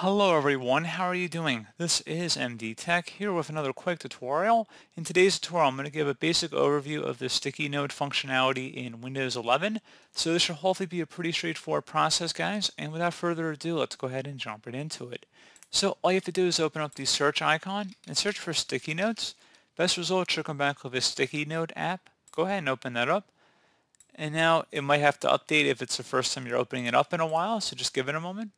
Hello everyone, how are you doing? This is MD Tech here with another quick tutorial. In today's tutorial I'm going to give a basic overview of the sticky note functionality in Windows 11. So this should hopefully be a pretty straightforward process guys, and without further ado let's go ahead and jump right into it. So all you have to do is open up the search icon and search for sticky notes. Best result should come back with a sticky note app. Go ahead and open that up. And now it might have to update if it's the first time you're opening it up in a while, so just give it a moment.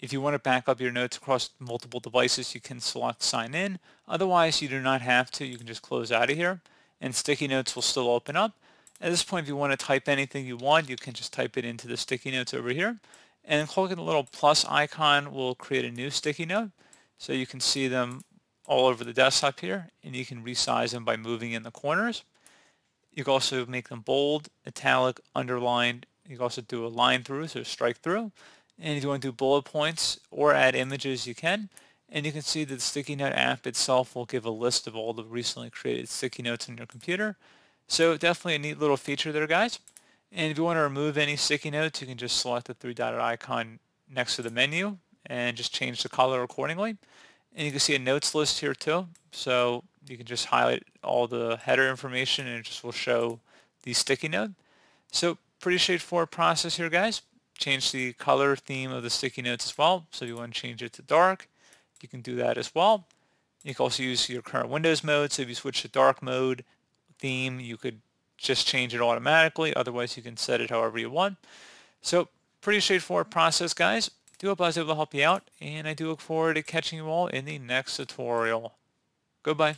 If you want to back up your notes across multiple devices, you can select sign in. Otherwise, you do not have to. You can just close out of here and sticky notes will still open up. At this point, if you want to type anything you want, you can just type it into the sticky notes over here. And clicking the little plus icon will create a new sticky note. So you can see them all over the desktop here, and you can resize them by moving in the corners. You can also make them bold, italic, underlined. You can also do a line through, so strike through and if you want to do bullet points or add images, you can. And you can see that the Sticky Note app itself will give a list of all the recently created sticky notes on your computer. So definitely a neat little feature there, guys. And if you want to remove any sticky notes, you can just select the three-dotted icon next to the menu and just change the color accordingly. And you can see a notes list here too. So you can just highlight all the header information and it just will show the sticky note. So pretty straightforward process here, guys change the color theme of the sticky notes as well. So if you want to change it to dark, you can do that as well. You can also use your current Windows mode. So if you switch to dark mode theme, you could just change it automatically. Otherwise, you can set it however you want. So pretty straightforward process, guys. Do hope I was able to help you out, and I do look forward to catching you all in the next tutorial. Goodbye.